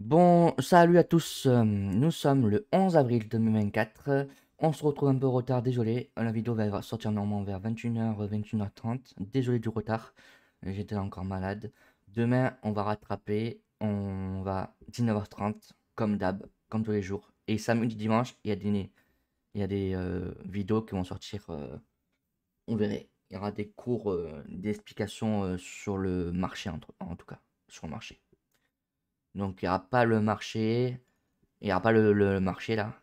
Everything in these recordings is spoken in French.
Bon, salut à tous, euh, nous sommes le 11 avril 2024, on se retrouve un peu en retard, désolé, la vidéo va sortir normalement vers 21h, 21h30, désolé du retard, j'étais encore malade. Demain, on va rattraper, on va 19h30, comme d'hab, comme tous les jours. Et samedi, dimanche, il y a des, il y a des euh, vidéos qui vont sortir, euh, on verra, Il y aura des cours des d'explication sur le marché, en tout cas, sur le marché. Donc il n'y aura pas le marché. Il n'y aura pas le, marché là.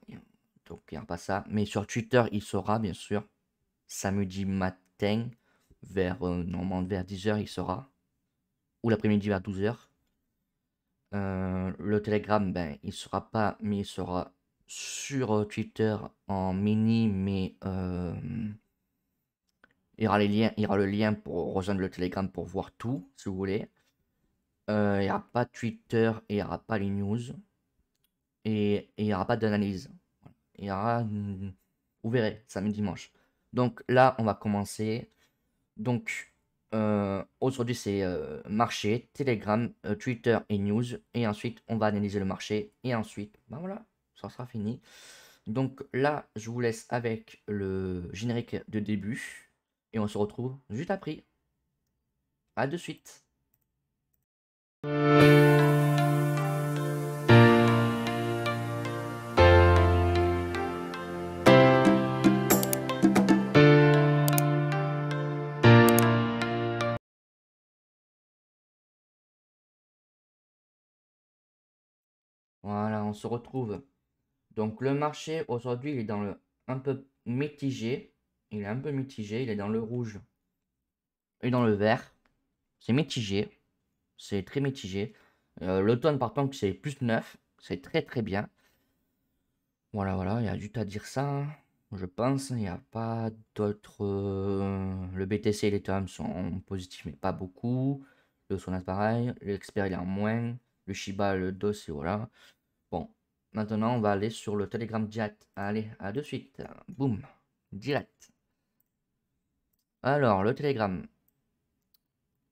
Donc il n'y aura pas ça. Mais sur Twitter, il sera bien sûr. Samedi matin, vers euh, vers 10h, il sera, Ou l'après-midi vers 12h. Euh, le Telegram, ben, il sera pas, mais il sera sur euh, Twitter en mini, mais il, aura les liens, il y aura le lien pour rejoindre le Telegram pour voir tout, si vous voulez. Euh, il n'y aura pas Twitter et il n'y aura pas les news. Et il n'y aura pas d'analyse. Il y aura. Mm, vous verrez, samedi, dimanche. Donc là, on va commencer. Donc, euh, aujourd'hui, c'est euh, marché, Telegram, Twitter et news. Et ensuite, on va analyser le marché. Et ensuite, ben voilà, ça sera fini. Donc là, je vous laisse avec le générique de début. Et on se retrouve juste après. A de suite. Voilà, on se retrouve. Donc le marché aujourd'hui, il est dans le un peu mitigé. Il est un peu mitigé, il est dans le rouge et dans le vert. C'est mitigé. C'est très mitigé. Euh, l'automne, par contre, c'est plus neuf C'est très très bien. Voilà, voilà, il y a du à dire ça. Hein. Je pense, il n'y a pas d'autres. Euh, le BTC et termes sont positifs, mais pas beaucoup. Le Sonat, pareil. L'Expert, il est en moins. Le Shiba, le DOS, et voilà. Bon, maintenant on va aller sur le Telegram direct. Allez, à de suite. Boum, direct. Alors, le Telegram.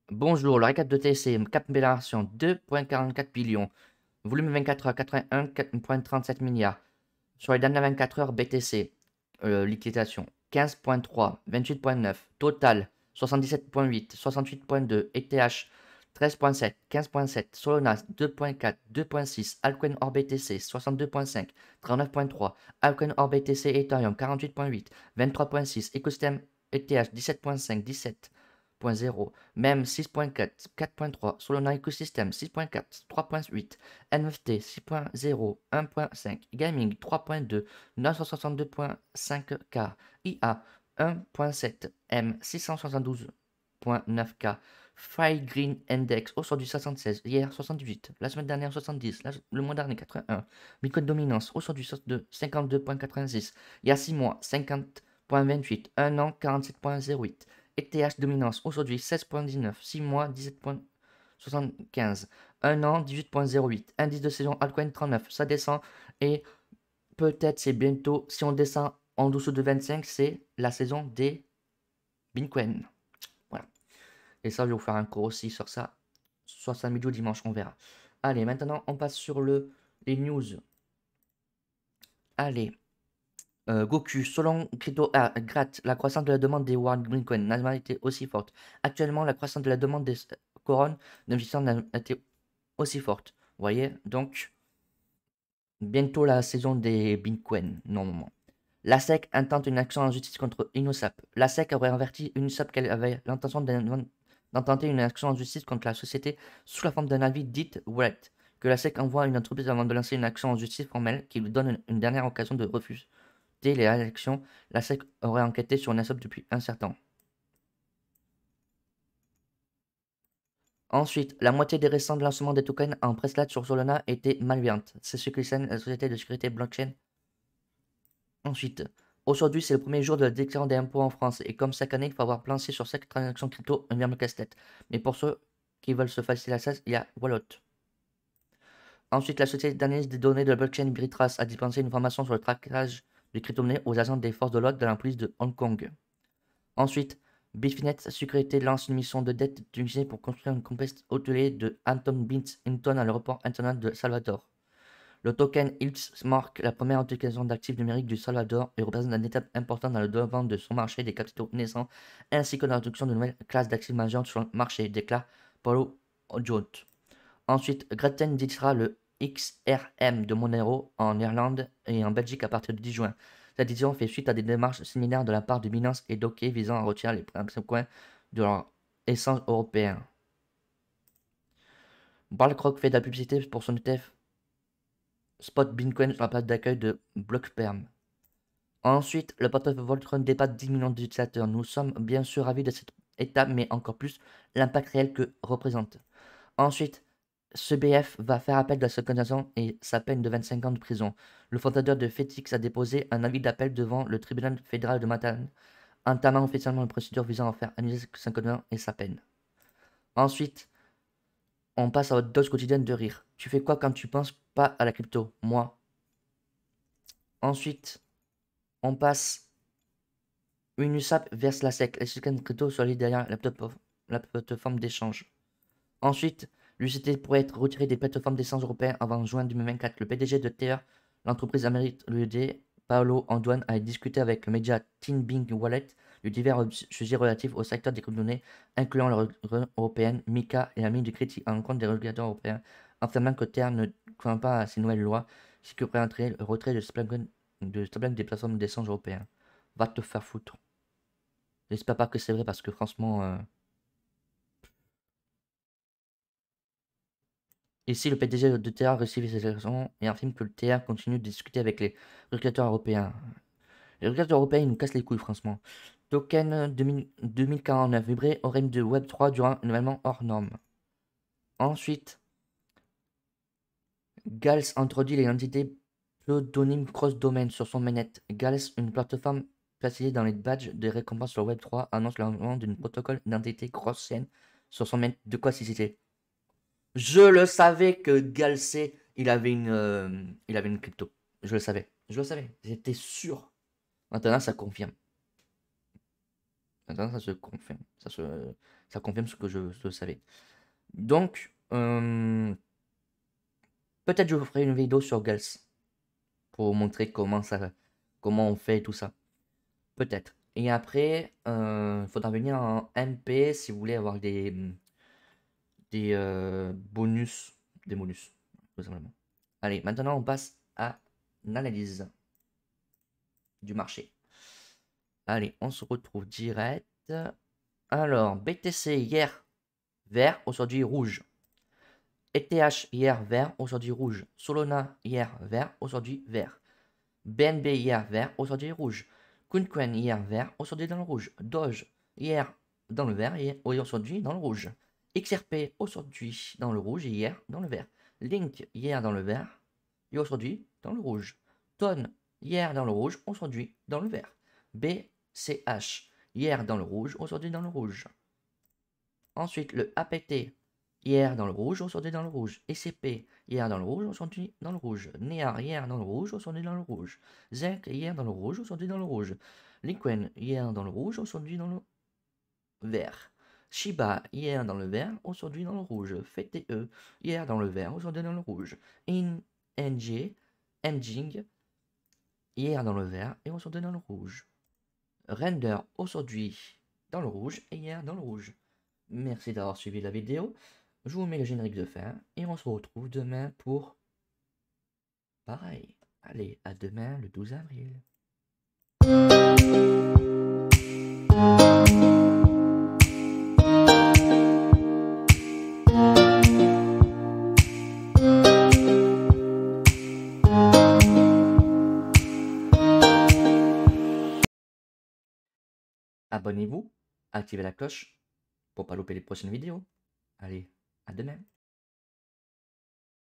Bonjour, le récap de TC, cap sur 2.44 billions. Volume 24 h 81, 4.37 milliards. Sur les dernières 24 heures, BTC, euh, liquidation 15.3, 28.9, total 77.8, 68.2, ETH 13.7, 15.7, Solonas 2.4, 2.6, Alcoin OrbTC 62.5, 39.3, Alcoin OrbTC Ethereum 48.8, 23.6, Ecosystem ETH 17.5, 17.0, MEM 6.4, 4.3, Solana Ecosystem 6.4, 3.8, NFT 6.0, 1.5, Gaming 3.2, 962.5K, IA 1.7, M 672.9K, Fire Green Index, aujourd'hui 76, hier 78, la semaine dernière 70, le mois dernier 81. Bitcoin dominance, aujourd'hui 52.86, il y a 6 mois 50.28, 1 an 47.08. ETH dominance, aujourd'hui 16.19, 6 mois 17.75, 1 an 18.08, indice de saison Alcoin 39, ça descend et peut-être c'est bientôt, si on descend en dessous de 25, c'est la saison des Bitcoin. Et ça, je vais vous faire un cours aussi sur ça, soit samedi ou dimanche, on verra. Allez, maintenant, on passe sur le, les news. Allez. Euh, Goku, selon Crypto ah, la croissance de la demande des World Coin n'a été aussi forte. Actuellement, la croissance de la demande des couronnes de n'a été aussi forte. Vous voyez Donc, bientôt la saison des Bitcoin, normalement. La SEC intente une action en justice contre Inosap. La SEC aurait averti Inosap qu'elle avait l'intention d'ententer une action en justice contre la société sous la forme d'un avis dit « Wright, que la SEC envoie à une entreprise avant de lancer une action en justice formelle qui lui donne une, dernière occasion de refuser les actions. La SEC aurait enquêté sur NASOP depuis un certain temps. Ensuite, la moitié des récents lancements des tokens en preslat sur Solana étaient malveillantes. C'est ce que la société de sécurité blockchain. Ensuite, Aujourd'hui, c'est le premier jour de la déclaration impôts en France, et comme chaque année, il faut avoir placé sur chaque transaction crypto un verbe casse-tête. Mais pour ceux qui veulent se faciliter la chasse, il y a Wallot. Ensuite, la société d'analyse des données de la blockchain Britras a dispensé une formation sur le traquage des crypto-monnaies aux agents des forces de l'ordre de la police de Hong Kong. Ensuite, Bifinet Sécurité lance une mission de dette d'usine pour construire une complexe hôtelier de Anton Bint Hinton à l'aéroport international de Salvador. Le token Hiltz marque la première application d'actifs numériques du Salvador et représente une étape importante dans le développement de son marché des capitaux naissants ainsi que l'introduction de nouvelles classes d'actifs majeurs sur le marché, déclare Paulo Jout. Ensuite, Gretten sera le XRM de Monero en Irlande et en Belgique à partir du 10 juin. Cette décision fait suite à des démarches similaires de la part de Binance et Docker visant à retirer les principaux coins de leur essence européenne. BlackRock fait de la publicité pour son ETF spot Bincoin sur la page d'accueil de Blockperm. Ensuite, le portefeuille Voltron dépasse 10 millions d'utilisateurs. Nous sommes bien sûr ravis de cette étape, mais encore plus l'impact réel que représente. Ensuite, ce BF va faire appel de la condamnation et sa peine de 25 ans de prison. Le fondateur de Fetix a déposé un avis d'appel devant le tribunal fédéral de Matane, entamant officiellement une procédure visant à faire annuler sa condamnation et sa peine. Ensuite, on passe à votre dose quotidienne de rire. Tu fais quoi quand tu penses pas à la crypto Moi. Ensuite, on passe une USAP la SEC. Les tokens e crypto sont derrière la plateforme d'échange. Ensuite, l'UCT pourrait être retiré des plateformes d'échange européennes avant juin 2024. Le PDG de TR, l'entreprise américaine Paolo Andouane, a discuté avec le média Bing Wallet de divers sujets relatifs au secteur des crypto-monnaies, incluant l'Union européenne, MICA et la mine du crédit en compte des régulateurs européens affirmant que Terre ne croit pas à ces nouvelles lois, ce qui représenterait le retrait de Spamgun de des plateformes d'essence européennes. Va te faire foutre. J'espère pas que c'est vrai parce que franchement... Euh, ici, le PDG de Terra reçu ses raisons et affirme que le Terra continue de discuter avec les régulateurs européens. Les régulateurs européens, ils nous cassent les couilles, franchement. Token 2049 vibré au règne de Web3 durant un hors norme. Ensuite, Gals introduit l'identité pseudonyme cross-domaine sur son mainnet. Gals, une plateforme placée dans les badges de récompenses sur Web3, annonce l'avènement d'un protocole d'identité cross-chain sur son manette. de quoi s'agit-il Je le savais que Gals, il avait une, euh, il avait une crypto. Je le savais. Je le savais. J'étais sûr. Maintenant, ça confirme. Maintenant, ça se confirme. Ça, se, ça confirme ce que je, savais. Donc, euh, Peut-être je vous ferai une vidéo sur Gels pour montrer comment ça, comment on fait tout ça. Peut-être. Et après, euh, il faudra venir en MP si vous voulez avoir des, des euh, bonus, des bonus, tout simplement. Allez, maintenant on passe à l'analyse du marché. Allez, on se retrouve direct. Alors, BTC hier vert, aujourd'hui rouge. ETH hier vert, aujourd'hui rouge. Solana hier vert, aujourd'hui vert. BNB hier vert, aujourd'hui rouge. KuCoin hier vert, aujourd'hui dans le rouge. Doge hier dans le vert et aujourd'hui dans le rouge. XRP aujourd'hui dans le rouge et hier dans le vert. Link hier dans le vert et aujourd'hui dans le rouge. Ton hier dans le rouge, aujourd'hui dans le vert. BCH hier dans le rouge, aujourd'hui dans le rouge. Ensuite le APT Hier dans le rouge, aujourd'hui dans le rouge. ECP, hier dans le rouge, aujourd'hui dans le rouge. NEAR, hier dans le rouge, aujourd'hui dans le rouge. ZEC, hier dans le rouge, aujourd'hui dans le rouge. Liquen, hier dans le rouge, aujourd'hui dans le vert. Shiba, hier dans le vert, aujourd'hui dans le rouge. FTE, hier dans le vert, aujourd'hui dans le rouge. In, NG, Mjing, hier dans le vert et aujourd'hui dans le rouge. Render, aujourd'hui dans le rouge et hier dans le rouge. Merci d'avoir suivi la vidéo. Je vous mets le générique de fin et on se retrouve demain pour pareil. Allez, à demain le 12 avril. abonnez-vous, activez la cloche pour pas louper les prochaines vidéos. Allez, ada nem